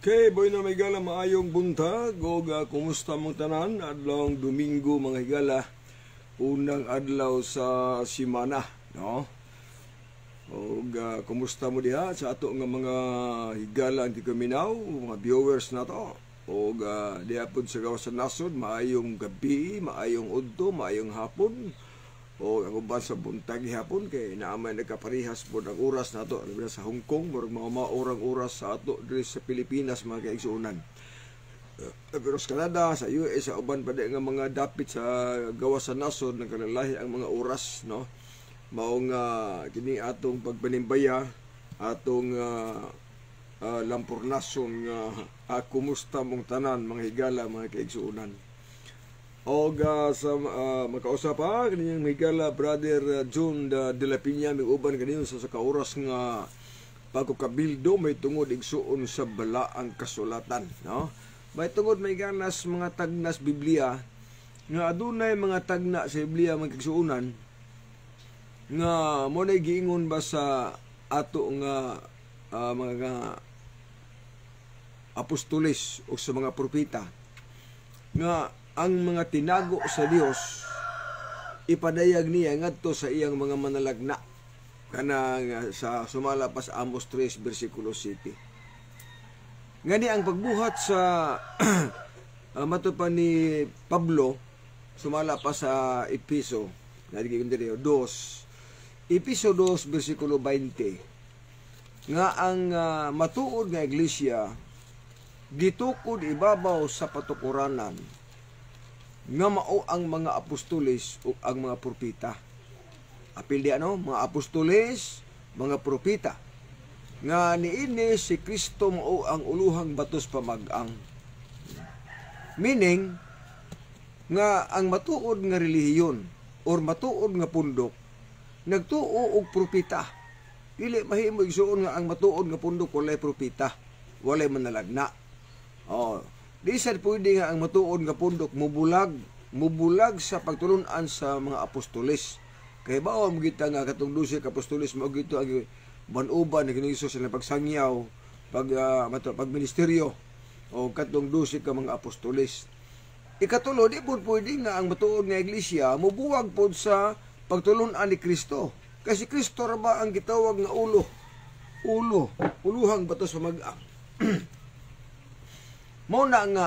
Okay, boy na may gala, maayong buntag. O kumusta mong tanan? Adlawang Domingo, mga higala. Unang adlaw sa simana, no? O uh, kumusta mo diha sa ato nga mga higala ang kikaminaw, mga viewers na to. O uh, diha po sa gawasan nasod, maayong gabi, maayong udto, maayong hapon o ang uban sa buntag gihapon kay naamay nagkaparihas po ang oras nato na ano sa Hong Kong murag mga maorang oras sa ato diri sa Pilipinas mga kaigsuonan eh, pero sa Canada, sa US, sa uban pa nga mga dapit sa gawa sa nasod nagkalalahi ang mga oras no mao nga uh, kini atong pagbanimbaya atong uh, uh, lampurnason nga uh, uh, kumusta mong tanan mga higala mga kaigsuonan og uh, sa uh, ah, makausap ha kaniyang higala brother uh, ah, June uh, ah, de la Piña miuban kaniyo sa, sa kauras nga kabildo, may tungod igsuon sa balaang kasulatan no may tungod may ganas mga tagnas Biblia nga adunay mga tagna sa Biblia magkagsuunan, nga mo na giingon ba sa ato nga uh, mga apostolis o sa mga propeta nga ang mga tinago sa Dios ipadayag niya ngadto sa iyang mga manalagna kanang sa sumalapas Amos 3 bersikulo 7 ngani ang pagbuhat sa uh, ah, matupan ni Pablo sumala pa sa Episo nadigay diri 2 Episo 2 bersikulo 20 nga ang uh, matuod nga iglesia gitukod ibabaw sa patukuranan nga mao ang mga apostoles o ang mga propeta. Apil di ano, mga apostoles, mga propeta. Nga niini si Kristo mao ang uluhang batos pamagang. Meaning, nga ang matuod nga relihiyon or matuod nga pundok nagtuo og propeta Dili mahimo igsuon nga ang matuod nga pundok walay propeta walay manalagna. Oh, Di sad pwede nga ang matuon nga pundok mubulag, mubulag sa pagtulunan sa mga apostoles. Kay bawa mo kita nga katong 12 ka apostoles mao gito ang banuban ni Ginoo Hesus sa pagsangyaw, pag uh, mato, pag ministeryo o katong 12 ka mga apostoles. Ikatulo, di po pwede nga ang matuon nga iglesia mubuwag pod sa pagtulunan ni Kristo. Kasi Kristo ra ba ang gitawag nga ulo? Ulo, uluhang batos sa mag-ang mo na nga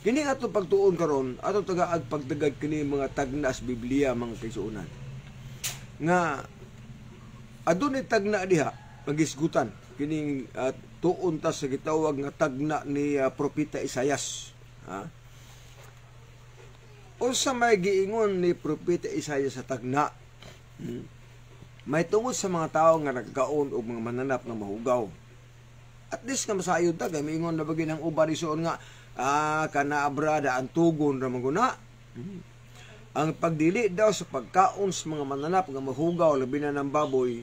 kini ato pagtuon karon ato tagaag pagdagag kini mga tagnas Biblia mga kaisuunan nga adunay tagna diha magisgutan kining uh, ah, tuon ta sa gitawag nga tagna ni uh, ah, propeta Isayas ha unsa may giingon ni propeta Isayas sa tagna hmm? may tungod sa mga tao nga nagkaon og mga mananap nga mahugaw at least nga masayod ta kay miingon na bagay ng uba risoon nga ah, kana abrada ang tugon ra maguna hmm. ang pagdili daw sa pagkaon sa mga mananap nga mahugaw labi na ng baboy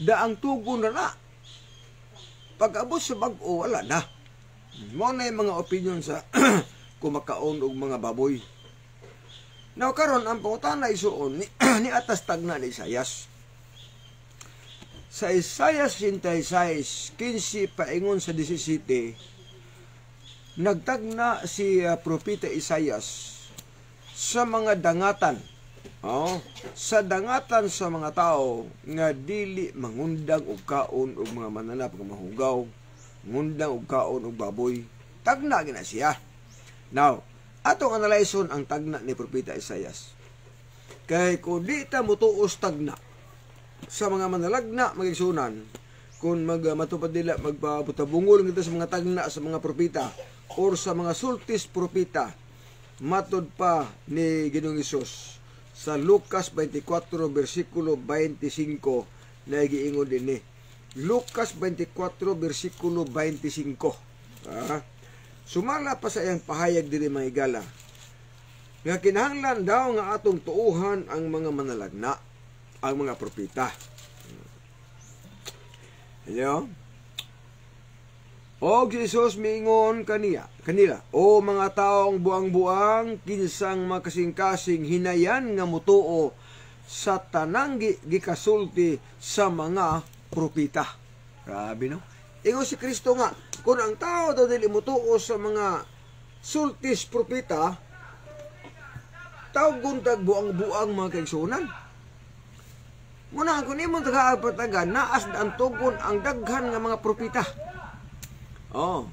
da ang tugon ra na pag-abot sa bag-o wala na mo hmm. na yung mga opinion sa kumakaon og mga baboy Now karon ang pangutana isuon ni, ni atas tagna ni Isayas. Sa Isaiah 66, paingon sa 17, nagtagna si uh, Propeta Isaias sa mga dangatan. Oh, sa dangatan sa mga tao nga dili mangundang og kaon og mga mananap nga mahugaw, ngundang og kaon og baboy, tagna gina siya. Now, atong analyson ang tagna ni Propeta Isaias. Kay kun di ta mutuos tagna, sa mga manalagna magisunan kun mag, ah, matupad nila magpabutabungol nito sa mga tagna sa mga propita or sa mga sultis propita matod pa ni Ginoong Isus sa Lucas 24 versikulo 25 na giingon din ni Lucas 24 versikulo 25 ah, sumala pa sa iyang pahayag din mga igala nga kinahanglan daw nga atong tuuhan ang mga manalagna ang mga propita. Hello? O si Jesus miingon kaniya, kanila, O mga taong buang-buang, kinsang makasing-kasing hinayan nga mutuo sa tanang gikasulti sa mga propita. Grabe no? Ingon si Kristo nga, kung ang tao daw dili mutuo sa mga sultis propita, tao buang-buang mga kaigsunan. Muna kung imong taga naas ang tugon ang daghan nga mga propita. Oh.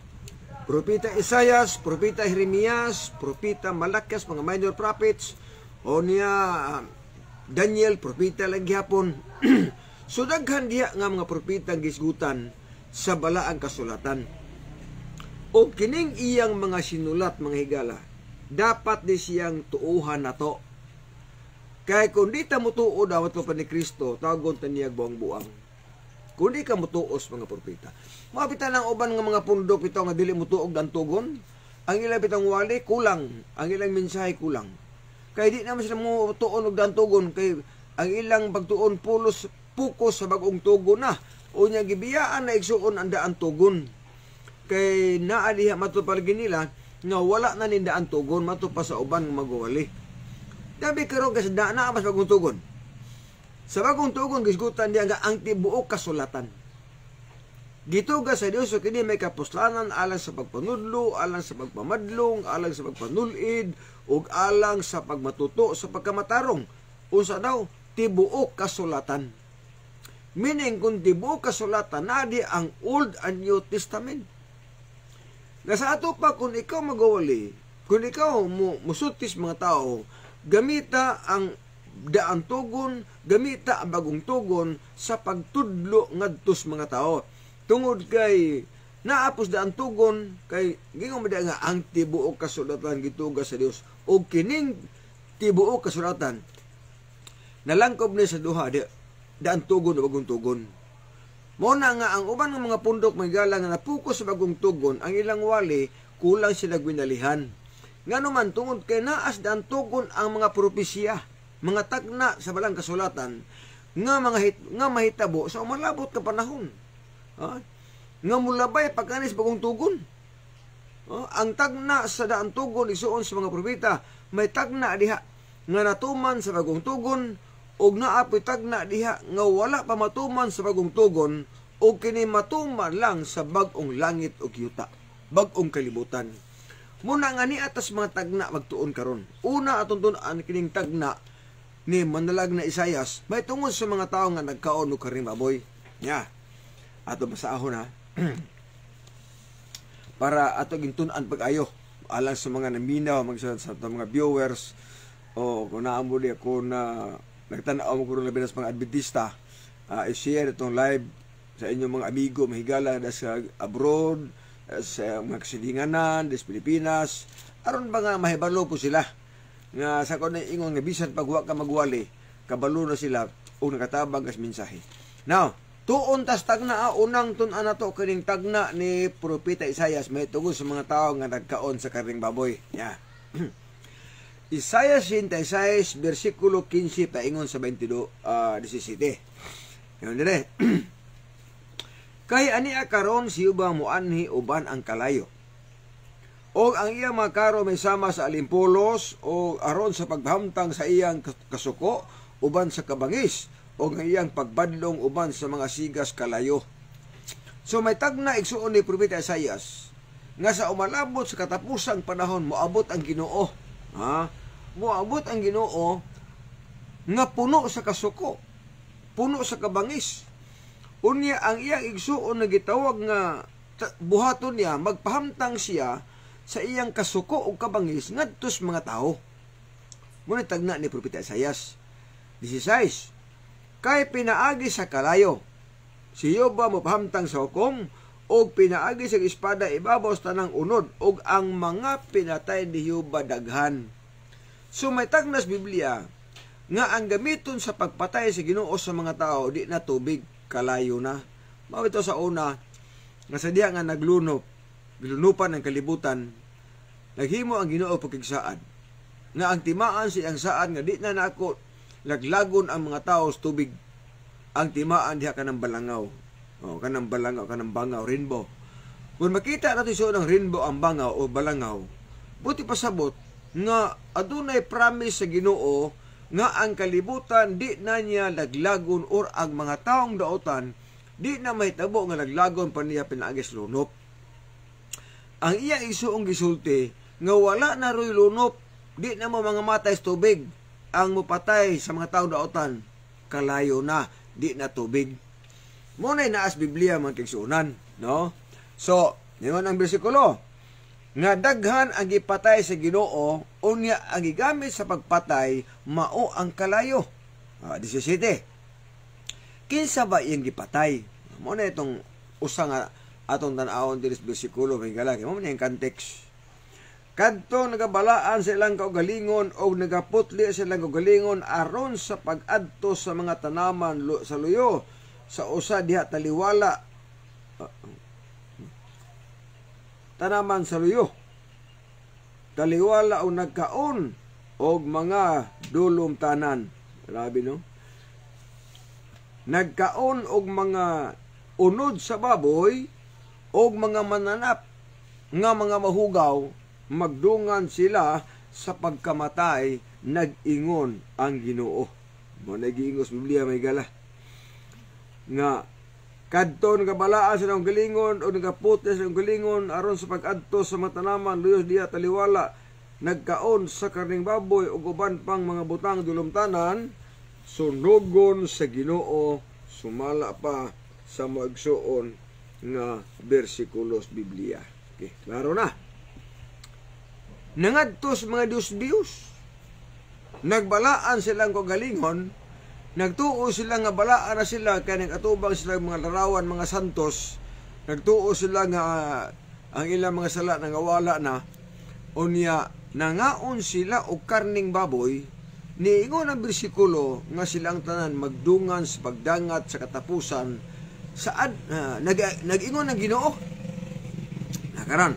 Propita Isaias, propita Jeremias, propita Malakias, mga minor prophets, o niya ah, Daniel, propita lang gihapon. so daghan diya nga mga propita ang gisgutan sa balaang kasulatan. O kining iyang mga sinulat mga higala, dapat di siyang tuuhan nato kaya kung di ta mutuo dawat ko pa ni Kristo, tawagon ta niya buang-buang. Kung di ka mutuos mga propeta. Mapita lang uban nga mga pundok ito nga dili mutuog tugon. Ang ilang bitang wali kulang, ang ilang mensahe kulang. Kaya di naman sila mutuon og tugon kay ang ilang pagtuon pulos pukos sa bagong tugon na. O niya gibiyaan na igsuon ang daan tugon. Kay naaliha matupal nila nga wala na nindaan tugon matupa sa uban magwali. Dabi karon kasi da na mas bagong tugon. Sa bagong tugon gisgutan niya nga ang tibuok kasulatan. Gituga sa Dios kini may kapuslanan alang sa pagpanudlo, alang sa pagpamadlong, alang sa pagpanulid ug alang sa pagmatuto sa pagkamatarong. Unsa daw tibuok kasulatan. Meaning kung tibuok kasulatan na di ang Old and New Testament. Nga sa ato pa kung ikaw magawali, kung ikaw mo musutis mga tao gamita ang daang tugon, gamita ang bagong tugon sa pagtudlo ngadtos mga tao. Tungod kay naapos daang tugon kay gingon man nga ang tibuok kasulatan gituga sa Dios ug kining tibuok kasulatan nalangkob ni sa duha di daan tugon o bagong tugon. Muna nga ang uban ng mga pundok may galang na napuko sa bagong tugon, ang ilang wali kulang sila gwinalihan. Nganuman tungod kay naas dan tugon ang mga propesya, mga tagna sa balang kasulatan nga mga hit, nga mahitabo sa umalabot ka panahon. Ha? Nga mulabay pagkanis bagong tugon. Ha? Ang tagna sa daan tugon isuon sa mga propeta, may tagna diha nga natuman sa bagong tugon og naapoy tagna diha nga wala pa matuman sa bagong tugon o kini matuman lang sa bagong langit o yuta, bagong kalibutan. Muna nga ni atas mga tagna magtuon karon. Una atong an kining tagna ni manalag na Isayas may tungod sa mga tao nga nagkaon og karim aboy. Nya. Yeah. Ato basaahon ha. Para ato gintun-an pag-ayo alang sa mga naminaw mga sa, mga viewers o kung naamo di ako na nagtanaw mo kuno labi mga Adventista uh, i-share itong live sa inyong mga amigo mahigala sa abroad sa mga kasilinganan des Pilipinas aron ba nga mahibalo po sila nga sa kon ingon nga bisan pagwa ka magwali kabalo na sila o nakatabang as mensahe now tuon tas tagna ah, unang tun-an nato kining tagna ni propeta Isayas may tugos sa mga tao nga nagkaon sa karing baboy yeah. Isaiah 66 versikulo 15 paingon sa 22 uh, 17 Yun dire Kay ani karon si ubang anhi uban ang kalayo. O ang iya mga karo may sama sa alimpulos o aron sa paghamtang sa iyang kasuko uban sa kabangis o ang iyang pagbadlong uban sa mga sigas kalayo. So may tagna igsuon ni Propeta Isaias nga sa umalabot sa katapusang panahon moabot ang Ginoo. Ha? Moabot ang Ginoo nga puno sa kasuko, puno sa kabangis, unya ang iyang igsuon nga gitawag nga buhaton niya magpahamtang siya sa iyang kasuko o kabangis ngadto sa mga tao ngunit tagna ni propeta Isaias 16 kay pinaagi sa kalayo si Yoba mapahamtang sa hukom og pinaagi sa espada ibabaw sa tanang unod og ang mga pinatay ni Yoba daghan so may tagnas Biblia nga ang gamiton sa pagpatay sa Ginoo sa mga tao di na tubig kalayo na. Mao ito sa una nga sadya nga naglunop, gilunupan ang kalibutan, naghimo ang Ginoo pagkigsaad nga ang timaan siyang saan nga di na nako laglagon ang mga tao sa tubig ang timaan diha kanang balangaw o kanang balangaw kanang bangaw rainbow kung makita natin siya ng rainbow ang bangaw o balangaw buti pasabot nga adunay promise sa Ginoo nga ang kalibutan di na niya laglagon or ang mga taong daotan di na may tabo nga laglagon pa niya pinaagis lunop. Ang iya isuong gisulti nga wala na ro'y lunop di na mo mga matay sa tubig ang mupatay sa mga taong daotan kalayo na di na tubig. Muna naas Biblia mga kagsunan, no? So, niman ang bersikulo nga daghan ang gipatay sa Ginoo unya ang gigamit sa pagpatay mao ang kalayo. Ah, 17. Kinsa ba iyang gipatay? Mao na itong usa nga atong tan-awon diri sa bersikulo hingalaki. Mao na yung context. Kadto nagabalaan sa ilang kaugalingon o nagaputli sa ilang kaugalingon aron sa pag-adto sa mga tanaman sa luyo sa usa diha taliwala ah, tanaman sa luyo. Taliwala o nagkaon og mga dulom tanan. Grabe no? Nagkaon og mga unod sa baboy og mga mananap nga mga mahugaw magdungan sila sa pagkamatay nag-ingon ang Ginoo. Mo nagiingos Biblia may gala nga Kadto nagabalaan sa nang galingon o nagaputes nang galingon aron sa pag-adto sa matanaman Dios diya taliwala nagkaon sa karning baboy ug uban pang mga butang dulumtanan sunugon sa Ginoo sumala pa sa magsuon nga bersikulos Biblia. Okay, klaro na. Nangadto sa mga Dios Dios nagbalaan silang galingon Nagtuo sila nga balaan na sila kay nang atubang sila mga larawan mga santos. Nagtuo sila nga ah, ang ilang mga sala nga wala na unya nangaon sila og karning baboy niingon ang bersikulo nga silang tanan magdungan sa pagdangat sa katapusan saad uh, nag nag-ingon ang Ginoo nakaran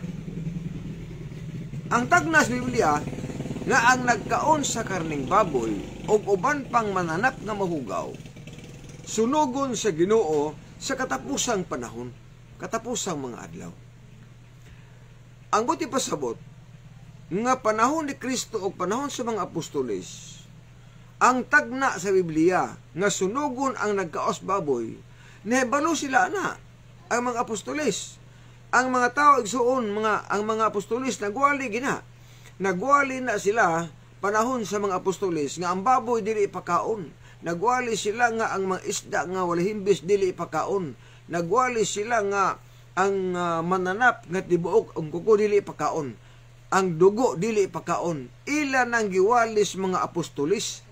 ang tagnas Biblia nga ang nagkaon sa karning baboy o uban pang mananak na mahugaw sunugon sa Ginoo sa katapusang panahon, katapusang mga adlaw. Ang buti pasabot nga panahon ni Kristo o panahon sa mga apostoles, ang tagna sa Biblia nga sunugon ang nagkaos baboy, nebano sila na ang mga apostoles. Ang mga tao igsuon mga ang mga apostoles nagwali gina. Nagwali na sila panahon sa mga apostoles nga ang baboy dili ipakaon. Nagwali sila nga ang mga isda nga wala dili ipakaon. Nagwali sila nga ang uh, mananap nga tibuok ang kuko dili ipakaon. Ang dugo dili ipakaon. Ila nang giwalis mga apostoles.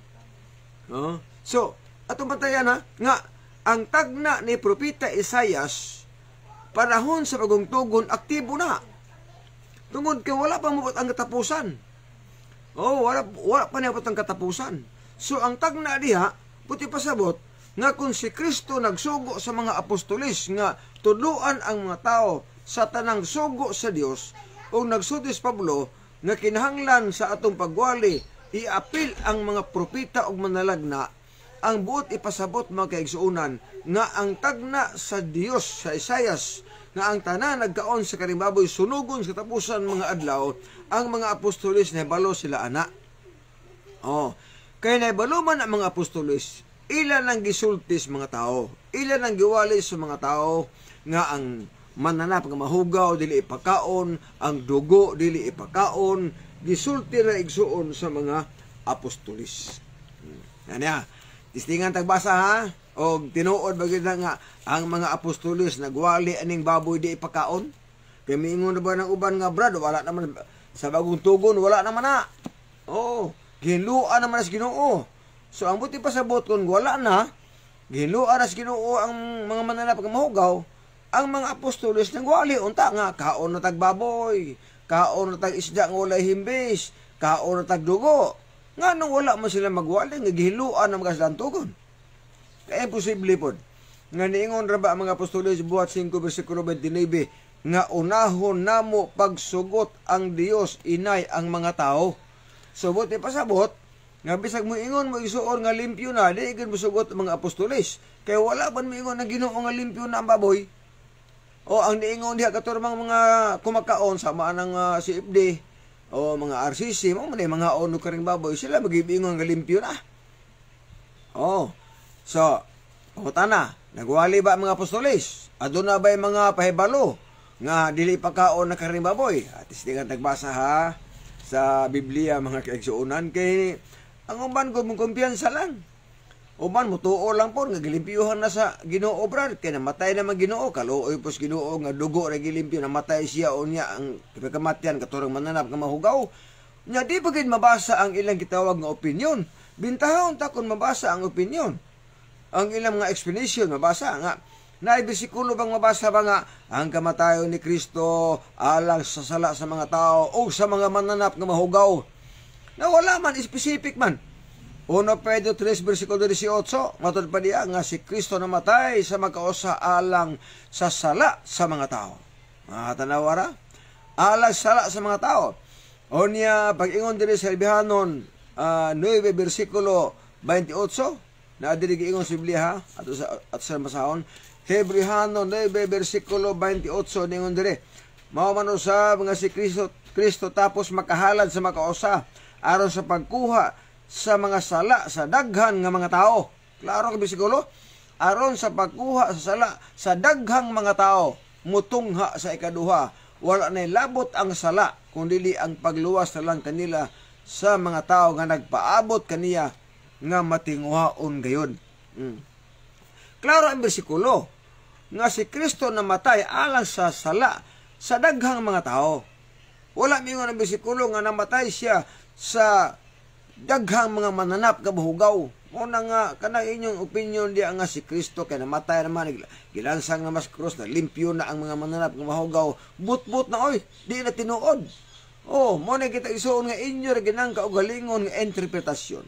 No? So, atong batayan ha, nga ang tagna ni propeta Isayas panahon sa pagungtugon aktibo na. Tungod kay wala pa mabot ang katapusan. Oh, wala, wala pa niya ang katapusan. So, ang tag na diha, puti pasabot, nga kung si Kristo nagsugo sa mga apostolis, nga tuduan ang mga tao sa tanang sugo sa Dios, o nagsudis Pablo, nga kinahanglan sa atong pagwali, iapil ang mga propita o manalagna ang buot ipasabot mga kaigsuunan nga ang tagna sa Dios sa Isayas nga ang tanan nagkaon sa karimbaboy sunugon sa katapusan mga adlaw ang mga apostolis balo sila ana. Oh, kay nahibalo man ang mga apostolis, ilan ang gisultis mga tao, ilan ang giwali sa mga tao nga ang mananap nga mahugaw dili ipakaon, ang dugo dili ipakaon, gisulti na igsuon sa mga apostolis. Hmm, ano Tistingan tagbasa ha. O tinuod ba gid nga ang mga apostolos nagwali aning baboy di ipakaon. Kay miingon na ba ng uban nga brad wala naman sa bagong tugon wala naman na. Oo. Giluan naman sa Ginoo. So ang buti pa sa botkon wala na. Giluan sa Ginoo ang mga mananap nga mahugaw. Ang mga apostolos nagwali unta nga kaon na tagbaboy, kaon na tag isda nga wala himbis, kaon na tagdugo. Nga nung wala man sila magwali, nga gihiluan ang mga silantugon. Kaya imposible po. Nga niingon ra ba ang mga apostolos buhat 5 bersikulo 29 nga unahon namo pagsugot ang Dios inay ang mga tao. Subot so, pasabot nga bisag mo ingon mo isuon nga limpyo na di igid mo sugot ang mga apostolos. Kay wala man mo ingon na Ginoo nga limpyo na ang baboy. O ang niingon diha katurmang mga kumakaon sama ng uh, ah, CFD o mga RCC, mo man mga ono ka ring baboy, sila magibingon ng limpyo na. Oh. So, pangutana, nagwali ba mga apostolis? Aduna ba mga pahibalo nga dili pa kaon na karing baboy? At isdigan nagbasa ha sa Biblia mga kaigsuunan kay ang uban ko mong kumpiyansa lang uban mutuo lang po nga gilimpyuhan na sa Ginoo brad kay namatay naman Ginoo kaluoy pos Ginoo nga dugo ra gilimpyo namatay siya o niya ang kamatyan katurang mananap nga mahugaw nya di pagin mabasa ang ilang gitawag nga opinion bintahon ta kun mabasa ang opinion ang ilang mga explanation mabasa nga na ibisikulo bang mabasa ba nga ang kamatayon ni Kristo alang sa sala sa mga tao o sa mga mananap nga mahugaw na wala man specific man 1 Pedro 3 versikulo 18 matod pa niya nga si Kristo namatay sa magkaosa alang sa sala sa mga tao. Mga tanawara, alang sala sa mga tao. O niya pag-ingon diri sa Elbihanon uh, ah, 9 versikulo 28 na diri giingon si Biblia at sa at sa masahon Hebrehanon 9 versikulo 28 ningon diri mao man nga si Kristo Kristo tapos makahalad sa makausa aron sa pagkuha sa mga sala sa daghan nga mga tao. Klaro ka bisikulo? Aron sa pagkuha sa sala sa daghang mga tao, mutungha sa ikaduha, wala na labot ang sala, kundi ang pagluwas na lang kanila sa mga tao nga nagpaabot kaniya nga matinguhaon gayon. Mm. Klaro ang bersikulo nga si Kristo namatay alang sa sala sa daghang mga tao. Wala mingon ang bersikulo nga namatay siya sa daghang mga mananap nga mahugaw mo na nga kana inyong opinion diya nga si Kristo kay namatay naman gilansang na mas krus na limpyo na ang mga mananap nga mahugaw butbut na oy di na tinuod oh mo na kita isuon nga inyo ra ginang kaugalingon nga interpretasyon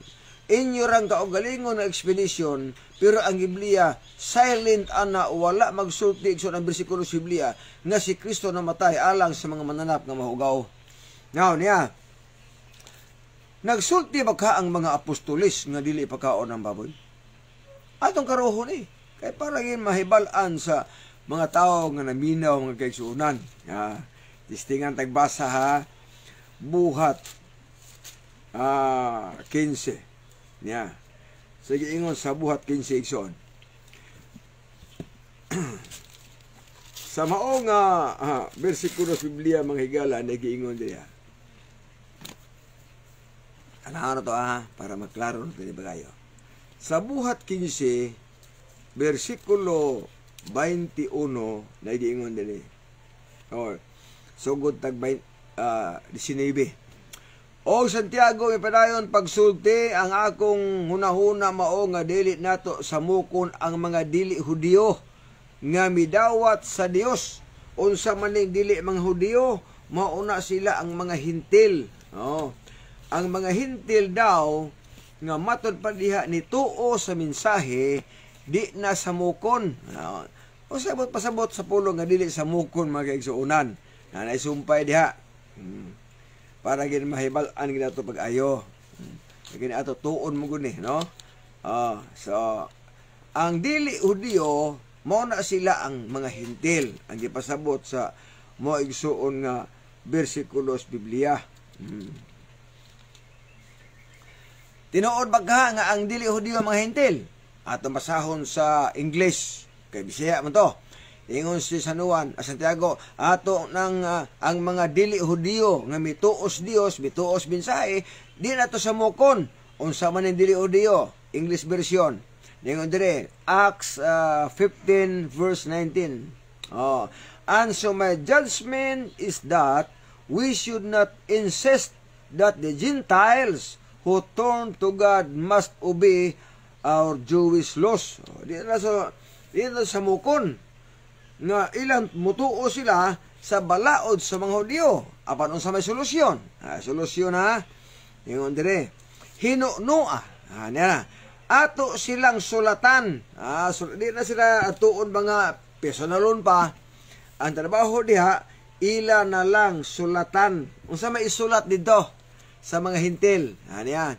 inyo rang kaugalingon nga explanation pero ang Biblia silent ana wala magsulti igsoon ang bersikulo sa Biblia nga si Kristo namatay alang sa mga mananap nga mahugaw now niya Nagsulti baka ang mga apostolis nga dili pakaon ang baboy. Atong karohon eh. Kay para yun mahibalaan sa mga tao nga naminaw mga kaigsuunan. Ah, tistingan tagbasa ha. Buhat. Ah, 15. Niya. Sige ingon sa buhat 15 igsoon. sa maong nga ah, bersikulo sa Biblia mga higala nagiingon niya. Anahan to ah, para maklaro ng tinibagayo. Sa buhat 15, versikulo 21 na idiingon dili. Eh. Or, sugod tag uh, ah, 19. O Santiago, ipadayon pagsulti ang akong hunahuna mao nga dili nato sa mukon ang mga dili hudiyo nga midawat sa Dios unsa man ning dili mga hudiyo mauna sila ang mga hintil. Oh ang mga hintil daw nga matod pa diha tuo sa mensahe di na sa mukon. O ano? sabot pasabot sa pulo nga dili sa mukon mga igsuunan. Na naisumpay diha. Hmm. Para gin mahibal-an gid ato pag-ayo. Hmm. Gin ato tuon mo guni, no? Uh, so ang dili udio mo na sila ang mga hintil ang gipasabot sa mo igsuon nga bersikulos Biblia. Hmm. Tinuod bagha nga ang dili Hudiyo mga hintil Ato masahon sa English kay bisaya man to. Ingon si Sanuan a Santiago ato nang uh, ang mga dili Hudiyo nga mituos Dios mituos binsahe di nato sa mukon unsa man ang dili Hudiyo English version. Ningon dire Acts uh, ah, 15 verse 19. Oh, and so my judgment is that we should not insist that the Gentiles who turn to God must obey our Jewish laws. Di na sa, di na sa mukon nga ilang mutuo sila sa balaod sa mga Hudyo. Apan unsa may solusyon? Ah, solusyon ha. Ingon dire. Hinunoa. Ah, niya Ato silang sulatan. Ah, sul di na sila atuon mga personalon pa. Ang trabaho diha ila na lang sulatan. Unsa may isulat didto? sa mga hintil. Ano yan?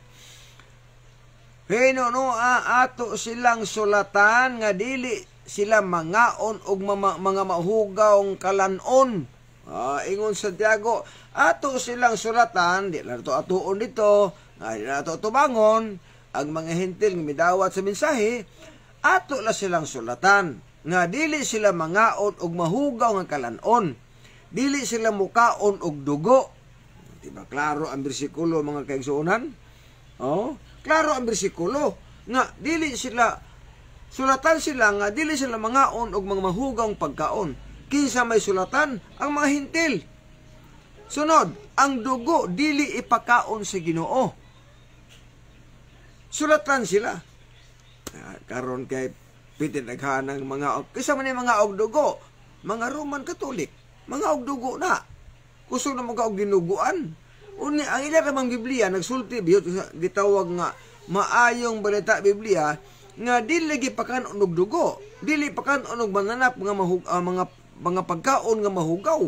Pero no, ah, ato silang sulatan nga dili sila mangaon og mga, mga mahugawng kalanon. Ah, ingon Santiago, ato silang sulatan, di na to atuon dito, nga di na tumangon, ang mga hintil nga midawat sa mensahe, ato la silang sulatan, nga dili sila mangaon og mahugaw nga kalanon. Dili sila mukaon og dugo Diba? Klaro ang bersikulo mga kaigsuunan. Oh, klaro ang bersikulo nga dili sila sulatan sila nga dili sila mga on og mga mahugang pagkaon kinsa may sulatan ang mga hintil. Sunod, ang dugo dili ipakaon sa Ginoo. Sulatan sila. Ah, karon kay pitit naghanang mga og kisa man mga og dugo, mga Roman Catholic, mga og dugo na Kusog na mo ka og dinuguan. Uni ang ila ra Biblia nagsulti biyot gitawag nga maayong balita Biblia nga dili gipakan unog dugo, dili pakan unog mananap nga mahug, uh, mga mga pagkaon nga mahugaw.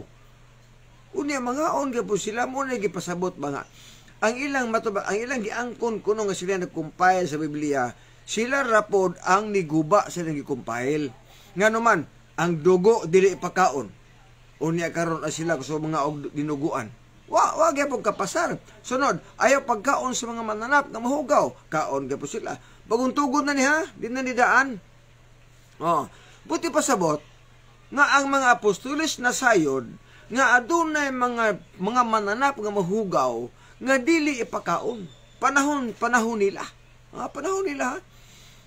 Unya mga on gyapon sila mo na gipasabot mga Ang ilang matubag, ang ilang giangkon kuno nga sila nagcompile sa Biblia, sila rapod ang niguba sila nagikompile. Nga naman, ang dugo dili pakaon unya karon na sila sa mga og dinuguan wa wa gyapon kapasar sunod ayaw pagkaon sa mga mananap nga mahugaw kaon gyapon sila bagong tugod na niha di na nidaan oh buti pasabot nga ang mga apostolis na sayod nga adunay mga mga mananap nga mahugaw nga dili ipakaon panahon panahon nila ah, panahon nila ha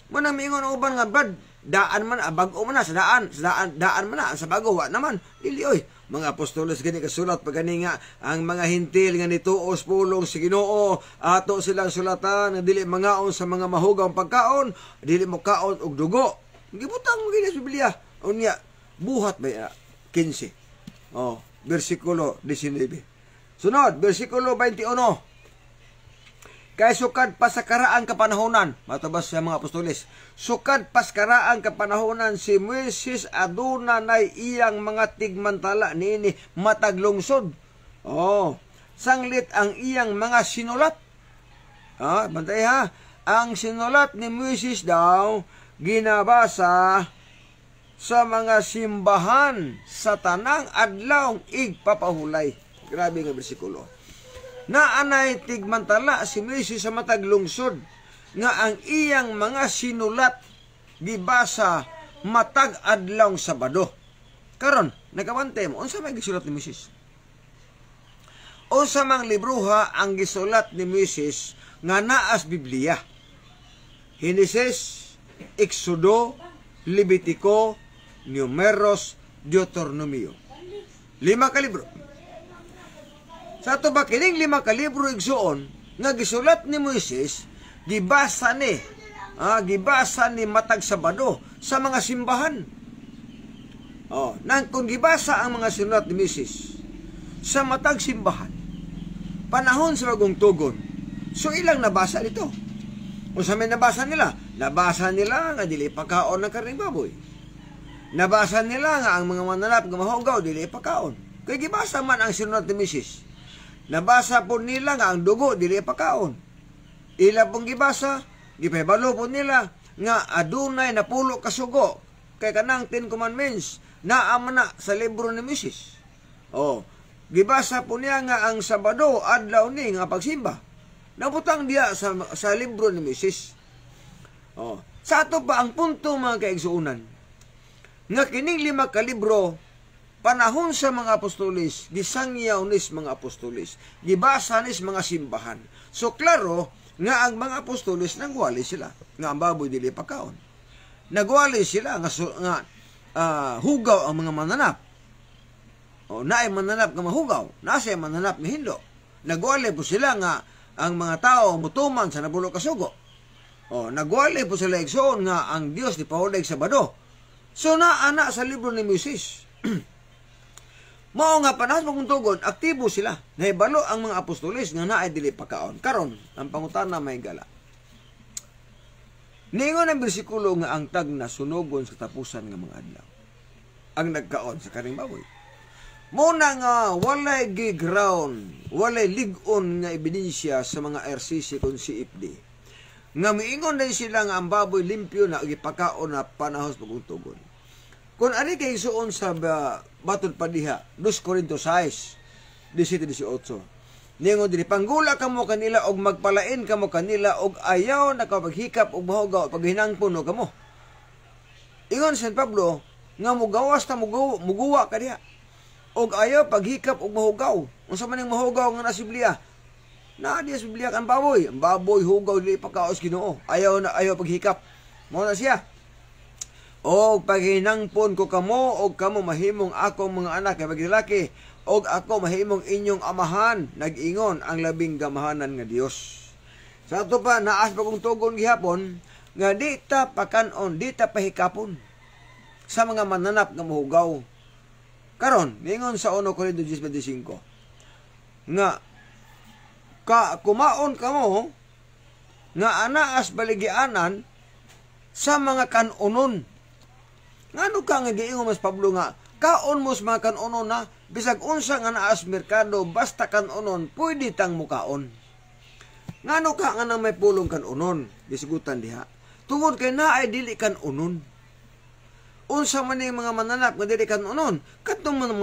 manang miingon uban nga bad, daan man ah, bago man na sa daan sa daan, daan man na sa bago wa naman dili oy mga apostoles gani kasulat pa gani nga ang mga hintil nga nituos pulong si Ginoo ato silang sulatan nga dili mangaon sa mga mahugang pagkaon dili mo kaon og dugo gibutang mo sa Biblia unya buhat ba ya 15 oh bersikulo 19 sunod bersikulo 21 Kay sukad pa sa karaang kapanahonan, matabas sa mga apostoles, sukad pa sa karaang kapanahonan si Moises aduna nay iyang mga tigmantala niini mataglungsod. Oh, sanglit ang iyang mga sinulat. Ah, bantay ha. Ang sinulat ni Moises daw ginabasa sa mga simbahan sa tanang adlaw igpapahulay. Grabe nga bersikulo na anay tigmantala si Mrs. sa matag lungsod nga ang iyang mga sinulat gibasa matag adlaw Sabado. Karon, nagawante mo, unsa may gisulat ni Mrs. Unsa mang libruha ang gisulat ni Mrs. nga naas Biblia? Genesis, Exodo, Levitico, Numeros, Deuteronomio. Lima ka libro. Sa ito ba kining lima ka libro igsuon nga gisulat ni Moises gibasa ni ah, gibasa ni matag Sabado sa mga simbahan. Oh, nang kung gibasa ang mga sinulat ni Moises sa matag simbahan panahon sa bagong tugon. So ilang nabasa nito? O sa may nabasa nila? Nabasa nila nga dili pagkaon ng karning baboy. Nabasa nila nga ang mga mananap nga dili pagkaon. Kay gibasa man ang sinulat ni Mrs. Nabasa po nila nga ang dugo dili pakaon. Ila pong gibasa, gipebalo po nila nga adunay napulo kasugo kay kanang Ten Commandments na amana sa libro ni Moses. Oh, gibasa po niya nga ang Sabado adlaw ni nga pagsimba. Naputang dia sa, sa libro ni Moses. Oh, sa ato pa ang punto mga kaigsuunan nga kining lima ka libro panahon sa mga apostolis, gisangyaw nis mga apostolis, gibasa nis mga simbahan. So klaro, nga ang mga apostolis nangwali sila, nga ang baboy dili pakaon. Nagwali sila, nga, nga uh, hugaw ang mga mananap. O naay mananap nga mahugaw, nasa mananap nga hindo. Nagwali po sila nga ang mga tao mutuman sa nabulo kasugo. O nagwali po sila igsoon nga ang Dios ni Paoleg Sabado. So na ana sa libro ni Moses. Mao nga panahon magundugon, aktibo sila. Nahibalo ang mga apostolis nga naay dili pakaon. Karon, ang pangutana may gala. Ningon ang bersikulo nga ang tag na sunogon sa tapusan nga mga adlaw. Ang nagkaon sa karing baboy. Muna nga, walay gi-ground, walay ligon nga ebidensya sa mga RCC kung CFD. Nga miingon din sila nga ang baboy limpyo na gipakaon na panahos paguntugon. Kung ari kay suon sa Batod pa diha. 2 Corinto 6, 17-18. Ningon diri panggula kamo kanila og magpalain kamo kanila og ayaw na nakapaghikap og mahugaw paghinangpon no kamo. Ingon San Pablo nga mugawas ta mugaw muguwa ka diha. Og ayaw paghikap og mahugaw. Unsa man ang mahugaw nga nasa Biblia? Na di sa Biblia kan baboy. Ang baboy hugaw dili pagkaos Ginoo. Ayaw na ayaw paghikap. Mao na siya. O paghinangpon ko kamo, o kamo mahimong akong mga anak kay pagdilaki, o ako mahimong inyong amahan, nag-ingon ang labing gamahanan nga Dios. Sa ato pa, naas pa kong tugon gihapon, nga di ta pakanon, di ta pahikapon sa mga mananap nga mahugaw. Karon, ningon sa 1 Corinthians 10.25, nga, ka, kumaon kamo, nga anaas baligianan sa mga kanunon Ngano ka nga giingon mas Pablo nga kaon mos makanunon na bisag unsa nga naas merkado basta kanunon pwede tang mukaon. Ngano ka nga nang may pulong kanunon? Bisigutan diha. Tungod kay ay dili kanunon. Unsa man ning mga mananap nga dili kanunon? Katong mga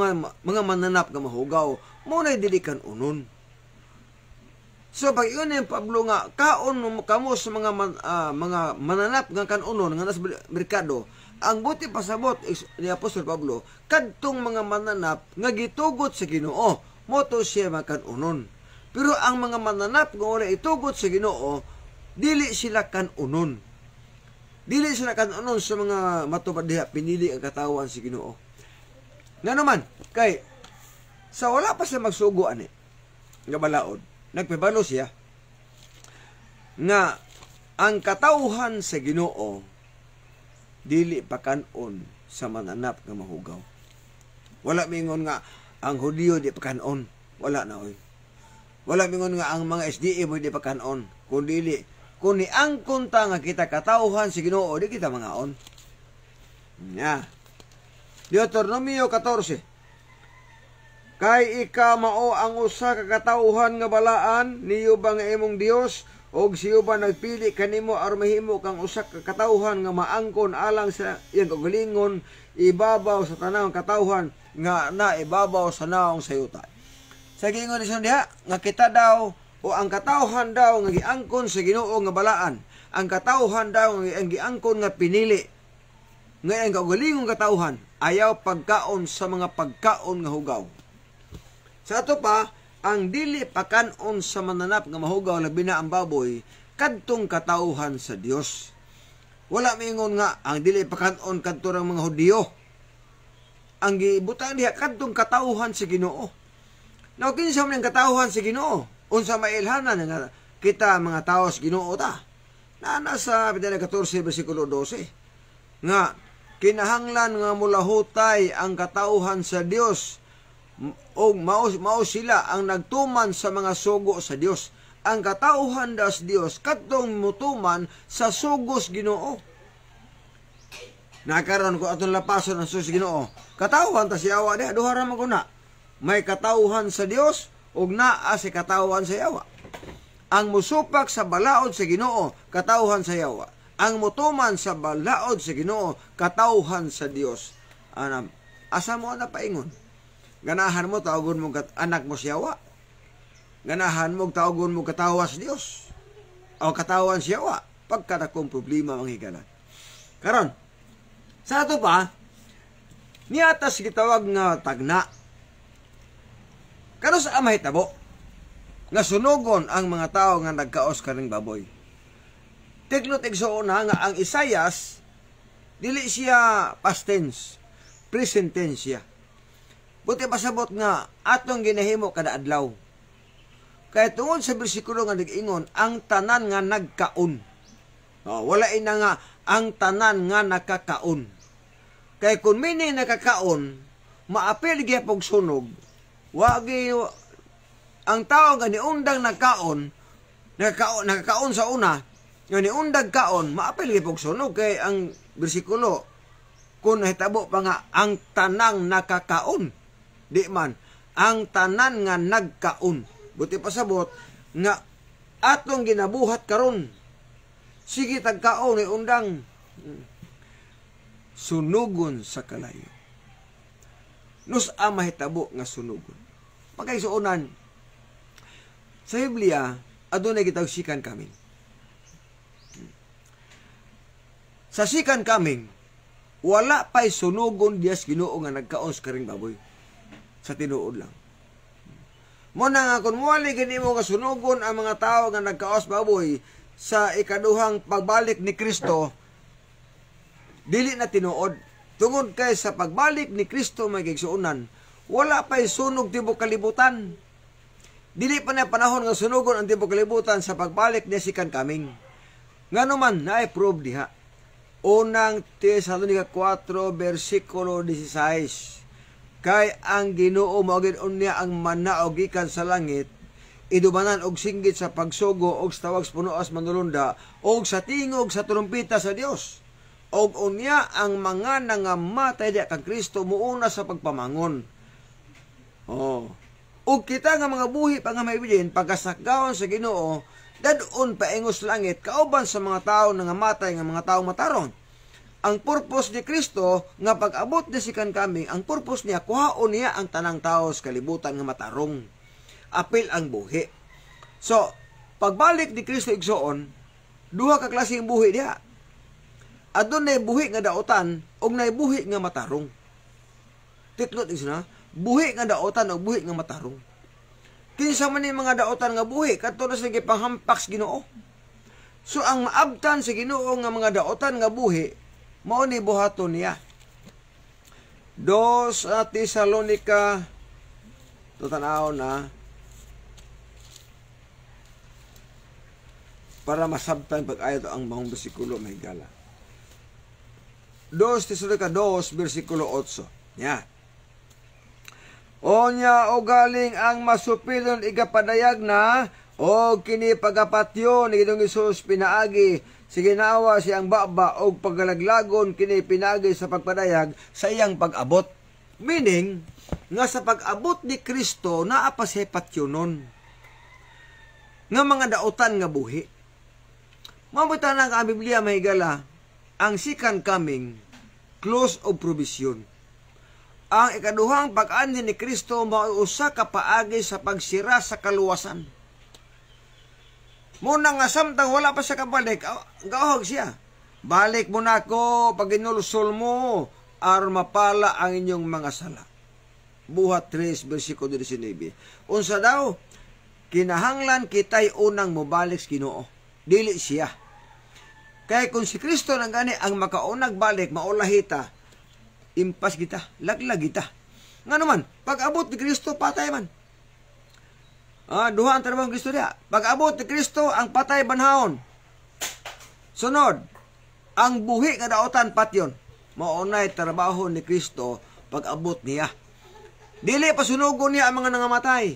mga mananap nga mahugaw muna'y na dili kanunon. So pag yun yung Pablo nga kaon mo kamo sa mga man, uh, mga mananap nga kanunon nga nas merkado ang buti pasabot is, ni Apostol Pablo kadtong mga mananap nga gitugot sa Ginoo moto siya makanunon pero ang mga mananap nga wala itugot sa Ginoo dili sila kanunon dili sila kanunon sa mga matubad diha pinili ang katawan sa si Ginoo nga naman kay sa wala pa sa magsugo ani nga balaod nagpibalo siya nga ang katauhan sa Ginoo dili pakanon sa mananap nga mahugaw. Wala mingon nga ang Hudyo di pakanon. Wala na oy. Wala mingon nga ang mga SDA mo di pakanon. kanon. Kung dili, kung ni ang kunta nga kita katauhan si Ginoo di kita mga on. Nya. Deuteronomio 14. Kay ika mao ang usa ka katauhan nga balaan niyo bang imong Dios og siuban nagpili kanimo aron mahimo kang usak ka katawhan nga maangkon alang sa iyang kagalingon ibabaw sa tanang katawhan nga naibabaw sa naong sayuta. sa giingon ni diha nga kita daw o ang katawhan daw nga giangkon sa Ginoo nga balaan ang katawhan daw nga giangkon nga pinili nga ang kagalingong katawhan ayaw pagkaon sa mga pagkaon nga hugaw sa ato pa ang dili pakanon sa mananap nga mahugaw labi na ang baboy kadtong katauhan sa Dios. Wala mingon nga ang dili pakanon kadto mga Hudiyo. Ang gibutan diha kadtong katauhan sa Ginoo. Now kinsa man ang katauhan sa Ginoo? Unsa mailhanan nga kita mga tao sa Ginoo ta? Na nasa 14 bersikulo 12 nga kinahanglan nga mulahutay ang katauhan sa Dios o mao, mao sila ang nagtuman sa mga sugo sa Dios. Ang katauhan das Dios katong mutuman sa sugos Ginoo. Nakaron ko atong lapason ang sus Ginoo. Katauhan ta siyawa di duha ra man ko na. May katauhan sa Dios ug naa si katauhan sa yawa. Ang musupak sa balaod sa Ginoo, katauhan sa yawa. Ang mutuman sa balaod sa Ginoo, katauhan sa Dios. Anam, asa mo na paingon? Ganahan mo taogon mo kat anak mo siyawa. Ganahan mo taogon mo katawas Dios. O katawan siyawa pagka nakong problema ang higala. Karon, sa ato pa, niatas gitawag nga tagna. Kano sa mahitabo nga sunugon ang mga tao nga nagkaos ka kaning baboy. Tignot igsuon na nga ang Isayas dili siya past tense, present tense siya. Buti pasabot nga atong ginahimo kada adlaw. Kaya tungod sa bersikulo nga nag-ingon, ang tanan nga nagkaon. No, wala ina nga ang tanan nga nakakaon. Kaya kung mini nakakaon, maapil gyud pog sunog. Wagi ang tao nga niundang nagkaon, nakakaon, nakakaon sa una, nga niundag kaon, maapil gyud pog sunog kay ang bersikulo kun hitabo pa nga ang tanang nakakaon di man ang tanan nga nagkaon buti pasabot nga atong ginabuhat karon sige tagkaon ni eh, undang hmm. sunugon sa kalayo nus mahitabo nga sunugon pagkaisuonan sa Biblia adunay gitawsikan kami sa sikan kaming wala pa'y sunugon diyas ginoo nga nagkaon sa karing baboy sa tinuod lang. Mo na nga kung wali gani mo kasunugon ang mga tao nga nagkaos baboy sa ikaduhang pagbalik ni Kristo, dili na tinuod. Tungod kay sa pagbalik ni Kristo may gigsuunan, wala pa'y sunog tibok kalibutan. Dili pa na panahon nga sunugon ang tibok kalibutan sa pagbalik ni Sikan Kaming. Nga naman, na-approve diha. Unang Tesalonica 4, versikulo 16. Kay ang Ginoo mao unya ang manaog gikan sa langit idumanan og singgit sa pagsugo og tawag punoas manulunda og sa tingog sa trumpeta sa Dios. Og unya ang mga nangamatay di kang Kristo muuna sa pagpamangon. Oh. Og kita nga mga buhi pa nga maibilin pagkasakgaon sa Ginoo dadun paingos langit kauban sa mga tao nangamatay nga mga tao mataron ang purpose ni Kristo nga pag-abot ni sikan kaming, ang purpose niya kuhaon niya ang tanang tao sa kalibutan nga matarong. Apil ang buhi. So, pagbalik ni Kristo igsoon, duha ka klase klaseng buhi diha. Adun na buhi nga daotan og na buhi nga matarong. Titlot is na, buhi nga daotan og buhi nga matarong. Kinsa man ni mga daotan nga buhi kadto na sa gipanghampak Ginoo. So ang maabtan sa Ginoo nga mga daotan nga buhi mo ni buhaton niya. Dos uh, Thessalonica tutanaw na para masabtan pag-ayat ang mahong bersikulo may gala. Dos Thessalonica dos bersikulo 8. Yan. Onya o galing ang masupilon igapadayag na o kini pagapatyo ni Ginoong Hesus pinaagi si ginawa siyang baba og pagalaglagon kini pinagi sa pagpadayag sa iyang pag-abot. Meaning nga sa pag-abot ni Kristo na pa si patyonon nga mga dautan nga buhi. Mabuta na ang Biblia mahigala ang second coming, close of provision. Ang ikaduhang pag-anhi ni Kristo mao usa ka paagi sa pagsira sa kaluwasan Muna nga samtang wala pa siya kabalik, ah, gawag siya. Balik mo na ako, pag inulsol mo, aron mapala ang inyong mga sala. Buhat 3, versiko 19. Unsa daw, kinahanglan kitay unang mobalik sa Ginoo. Dili siya. Kaya kung si Kristo nang gani ang makaunag balik, maulahita, impas kita, laglag kita. Nga naman, pag abot ni Kristo, patay man. Ah, duha ang trabaho ng Kristo diha. Pag-abot ni Kristo ang patay banhaon. Sunod, ang buhi nga daotan patyon. Maunay trabaho ni Kristo pag-abot niya. Dili pasunugon niya ang mga nangamatay.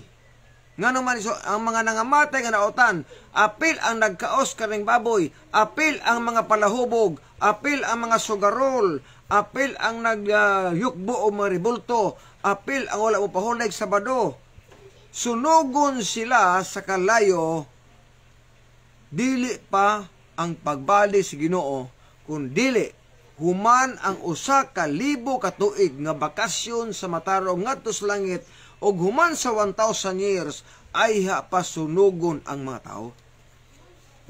Nga naman so, ang mga nangamatay nga naotan, apil ang nagkaos kaning baboy, apil ang mga palahubog, apil ang mga sugarol, apil ang nagyukbo uh, o maribulto, apil ang wala mo sa sabado, Sunugon sila sa kalayo, dili pa ang pagbali si Ginoo, kun dili human ang usa ka libo ka tuig nga bakasyon sa matarong ngadto sa langit og human sa 1000 years ay hapasunugon ang mga tao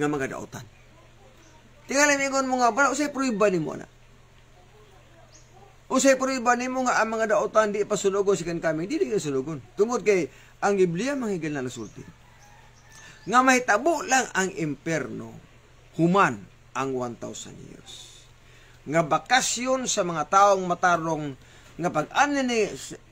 nga mga daotan. Tingali mingon mo nga ba usay pruiba nimo na. Usay pruiba nimo nga ang mga daotan di pasunugon kan kami dili gyud sulugon. Tungod kay ang Biblia manghigal na nasulti. Nga mahitabo lang ang imperno, human ang 1,000 years. Nga bakasyon sa mga taong matarong nga pag-ani ni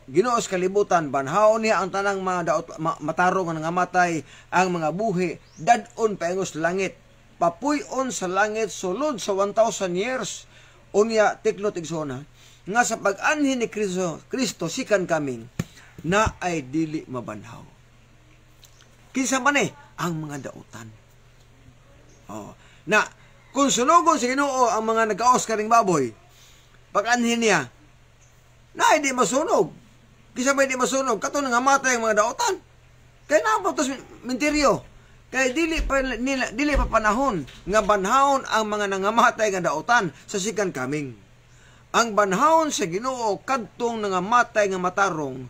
Ginoo kalibutan banhaon niya ang tanang mga daot ma, matarong nga namatay ang mga buhi dadon paingos langit Papuyon sa langit sulod sa 1,000 years unya tiklo tigsona nga sa pag-anhi ni Kristo, Kristo sikan kaming na ay dili mabanhaw. Kinsa man eh, ang mga dautan. Oh, na kung sunugon sa Ginoo ang mga nagaos kaning baboy, pag-anhin niya, na hindi masunog. Kinsa ba hindi masunog? Kato nga matay ang mga dautan. Kaya napatos minteryo. Kaya dili pa, nila, dili pa panahon nga banhaon ang mga nangamatay nga dautan sa sikan kaming. Ang banhaon sa Ginoo kadtong nangamatay nga matarong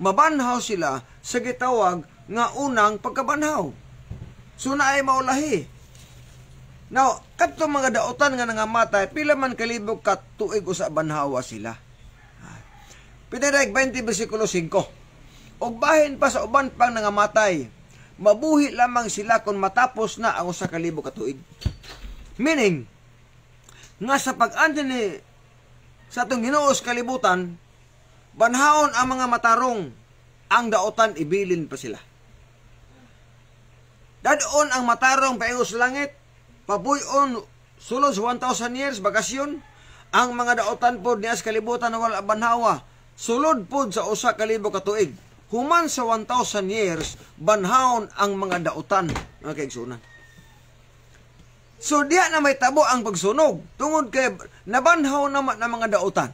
mabanhaw sila sa gitawag nga unang pagkabanhaw. So na ay maulahi. Now, kadto mga daotan nga nangamatay, pila man kalibog ka tuig usa banhawa sila. Pinareg 20 bersikulo 5. Og bahin pa sa uban pang nangamatay, mabuhi lamang sila kung matapos na ang usa kalibog ka tuig. Meaning, nga sa pag-andi ni sa atong Ginoo kalibutan, Banhaon ang mga matarong ang daotan ibilin pa sila. Dadoon ang matarong paingos langit, pabuyon sulos 1,000 years bakasyon, ang mga daotan po niya sa kalibutan na wala banhawa, sulod po sa usa kalibo katuig. Human sa 1,000 years, banhaon ang mga daotan, mga kaigsunan. So, diya na may tabo ang pagsunog. Tungod kay nabanhaw naman ng mga daotan.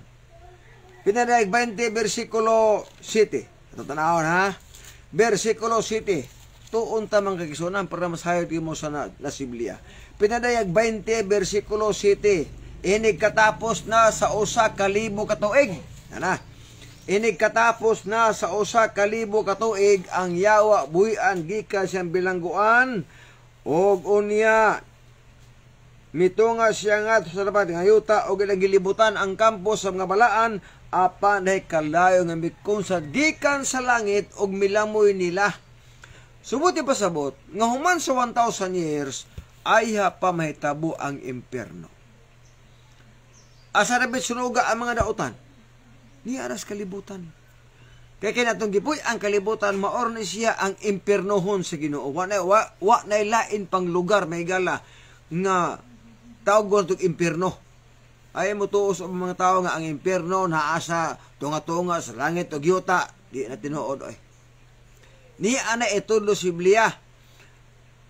Pinadayag 20 versikulo 7. Ito tanahon ha. Versikulo 7. Tuon tamang kagisunan para mas hayot mo sa na, Pinadayag 20 versikulo 7. Inig katapos na sa usa kalibo katuig. Ana. Inig katapos na sa usa kalibo katuig ang yawa buyan gikan siyang bilangguan og unya mitunga siya nga sa labat nga yuta o gilagilibutan ang kampo sa mga balaan apan ay kalayo nga mikun sa gikan sa langit og milamoy nila. Subuti pa sabot, nga human sa 1,000 years, ay pa mahitabo ang impyerno. Asa rabit sunuga ang mga dautan? Ni aras kalibutan. Kaya kinatong gipuy ang kalibutan maor ni siya ang impyernohon sa Ginoo. Wa na wa, wa na lain pang lugar may gala nga tawag ko impyerno ay mutuos ang mga tao nga ang impyerno naasa tunga-tunga sa langit o giyota di na tinuod ay ni ana itudlo si Biblia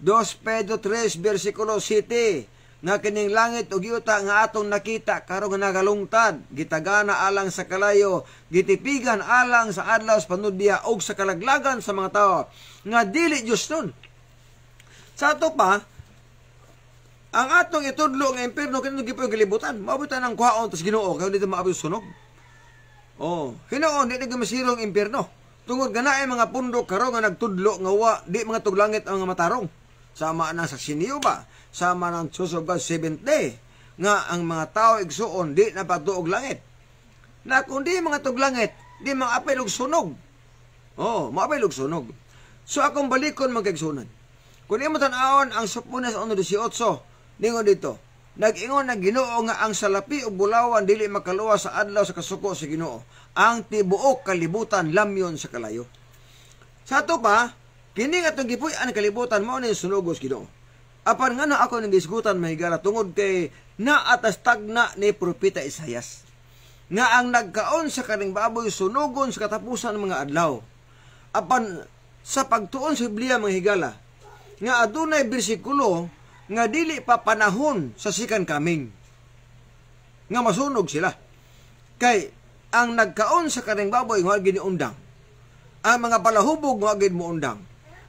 2 Pedro 3 versikulo 7 nga kining langit o giyota nga atong nakita karong nagalungtad gitagana alang sa kalayo gitipigan alang sa adlaw sa panudya og sa kalaglagan sa mga tao nga dili Dios nun sa ato pa ang atong itudlo nga impirno kini yung gilibutan. Maabot ang kuhaon tas Ginoo kay na maabot sunog. Oh, hinuon dili gyud masirong impirno. Tungod ganaay mga pundok karon nga nagtudlo nga wa di mga tuglangit ang mga matarong. Sama na sa siniyo ba? Sama ng susob ba seventh day nga ang mga tao igsuon di na patuog langit. Na kundi mga tuglangit, di mga apel og sunog. Oh, maapel og sunog. So akong balikon magkagsunan. Kung imo tan-awon ang Sopunas 118, Ningon dito, Nag-ingon na Ginoo nga ang salapi o bulawan dili makaluwa sa adlaw sa kasuko sa Ginoo. Ang tibuok kalibutan lamyon sa kalayo. Sa ato pa, kini nga itong ang kalibutan mao ni sunugos Ginoo. Apan nga na ako nang gisgutan mahigala tungod kay naatastag na ni propeta Isayas nga ang nagkaon sa kaning baboy sunugon sa katapusan ng mga adlaw. Apan sa pagtuon sa Biblia mga higala nga adunay bersikulo nga dili pa panahon sa sikan kaming nga masunog sila kay ang nagkaon sa kaning baboy nga undang ang mga palahubog nga gid mo undang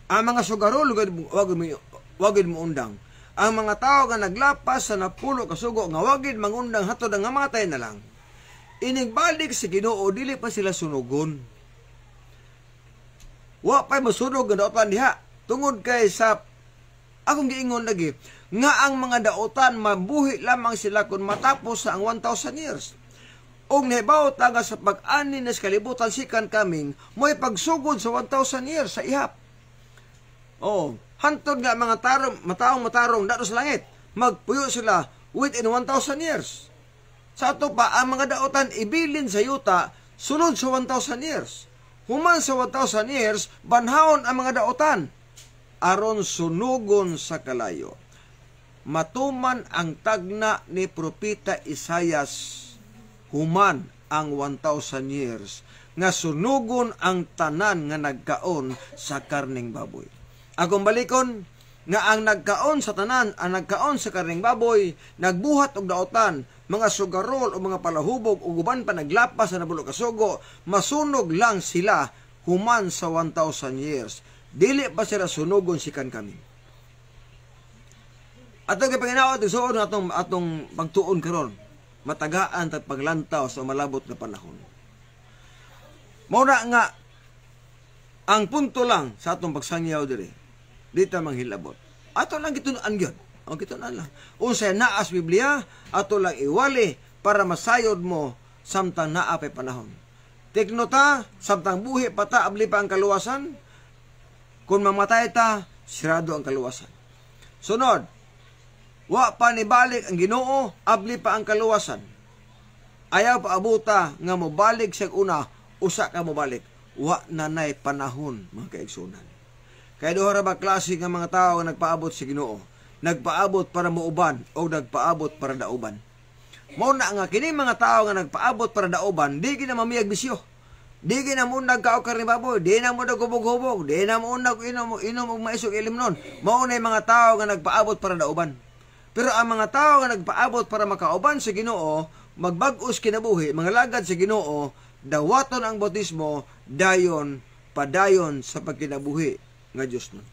ang mga sugarol nga wagid mo undang ang mga tao nga naglapas sa napulo ka sugo nga wagid mangundang hatod nga matay na lang ining baldik si Ginoo dili pa sila sunugon wa pa masunog nga daotan diha tungod kay sa akong giingon lagi nga ang mga daotan mabuhi lamang sila kung matapos sa ang 1000 years og nahibaw taga sa pag-ani na sa kalibutan sikan kaming mo'y pagsugod sa 1000 years sa ihap oh hantod nga mga tarong mataong matarong dato sa langit magpuyo sila within 1000 years sa ato pa ang mga daotan ibilin sa yuta sunod sa 1000 years human sa 1000 years banhaon ang mga daotan aron sunugon sa kalayo. Matuman ang tagna ni propeta Isayas human ang 1,000 years nga sunugon ang tanan nga nagkaon sa karning baboy. Akong balikon, nga ang nagkaon sa tanan, ang nagkaon sa karning baboy, nagbuhat og daotan, mga sugarol o mga palahubog o guban pa naglapas sa nabulo kasugo, masunog lang sila human sa 1,000 years. Dili ba sira sunugon sikan kami. At ang kapanginawa, tisuon atong, atong pagtuon karon matagaan at paglantaw sa malabot na panahon. Muna nga, ang punto lang sa atong pagsangyaw diri, dito manghilabot. Ato lang gitunan yun. Ang gitunan lang. Unsay naas Biblia, ato lang iwali para masayod mo samtang naa pay panahon. Teknota, samtang buhi pata abli pa ang kaluwasan, kung mamatay ta, sirado ang kaluwasan. Sunod, wa pa nibalik ang Ginoo, abli pa ang kaluwasan. Ayaw pa abuta nga mobalik sa una, usa ka mobalik. Wa nanay panahon mga kaigsunan. Kaya doon ba klase ng mga tao nga nagpaabot sa si Ginoo? Nagpaabot para mauban o nagpaabot para dauban? Mao na nga kini mga tao nga nagpaabot para dauban, di gina mamiyag bisyo. Di ginamon nagkaokar ni baboy, di na mo nagubog-hubog, di na mo inom, inom og maisog ilim nun. Mao na mga tao nga nagpaabot para dauban. Pero ang mga tao nga nagpaabot para makauban sa Ginoo, magbag-os kinabuhi, mga lagad sa Ginoo, dawaton ang bautismo, dayon, padayon sa pagkinabuhi nga Dios nun.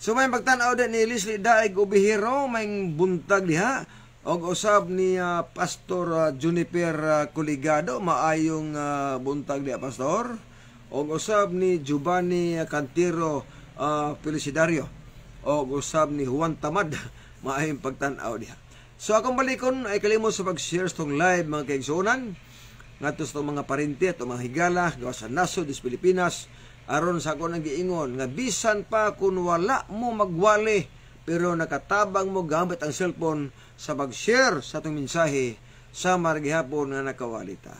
So may pagtanaw din ni Leslie Daig ubihiro, may buntag diha, Og usab ni uh, Pastor uh, Juniper uh, Kuligado maayong uh, buntag niya Pastor. Og usab ni Giovanni Cantiro uh, Felicidario. Og usab ni Juan Tamad maayong pagtan-aw niya. So akong balikon ay kalimot sa pag-share tong live mga kaigsunan ngadto sa mga parente at mga higala gawas sa nasod sa Pilipinas aron sa ako nang giingon nga bisan pa kun wala mo magwali pero nakatabang mo gamit ang cellphone sa pag-share sa itong mensahe sa margihapon nga nakawalita.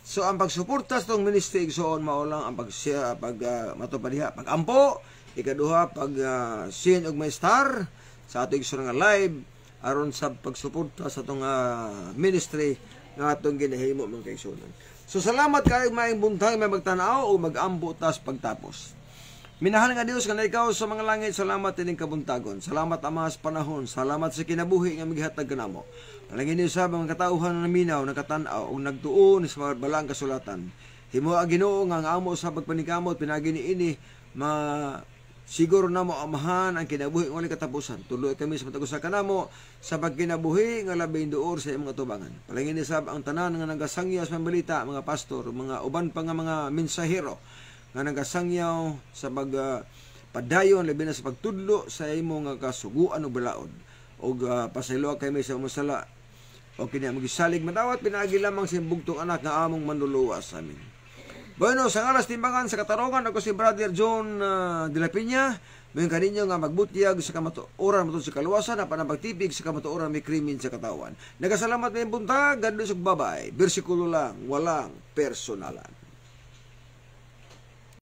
So ang pagsuporta sa itong ministry igsoon maulang ang pag-share, pag, uh, ah, matupadiha, pag-ampo, ikaduha, pag-sin ah, uh, og may star sa ato igsoon nga live aron sa pagsuporta sa itong uh, ah, ministry nga atong ginahimo mga kaigsoon. So salamat kayo maing buntang may magtanaw o mag-ambo tas pagtapos. Minahal nga Dios nga ikaw sa mga langit, salamat ining kabuntagon. Salamat ama sa panahon, salamat sa kinabuhi nga migihatag kanamo. Nalangin niyo sa mga katauhan na naminaw, nagkatanaw, aw ug nagtuon sa mga balang kasulatan. Himo ang Ginoo nga ang amo sa pagpanikamot pinagi ini ma siguro namo amahan ang kinabuhi nga katapusan. Tuloy kami sa matagusa kanamo sa pagkinabuhi nga labing duor sa mga tubangan. Palangin ni sab ang tanan nga nagasangya sa mga balita, mga pastor, mga uban pa nga mga mensahero nga nagasangyaw sa mga padayon labi na sa pagtudlo sa imo nga kasuguan o balaod o uh, ah, pasaylo kay may sa umasala o kinya magisalig matawat pinaagi lamang sa bugtong anak nga among manluluwas sa amin Bueno, sa aras timbangan sa katarungan ako si Brother John uh, de la Piña. Ngayon kaninyo nga magbutyag sa kamatuoran matun sa kaluwasan na panabagtibig sa kamatuoran may krimen sa katawan. Nagasalamat na yung bunta, ganda sa babay. Bersikulo lang, walang personalan.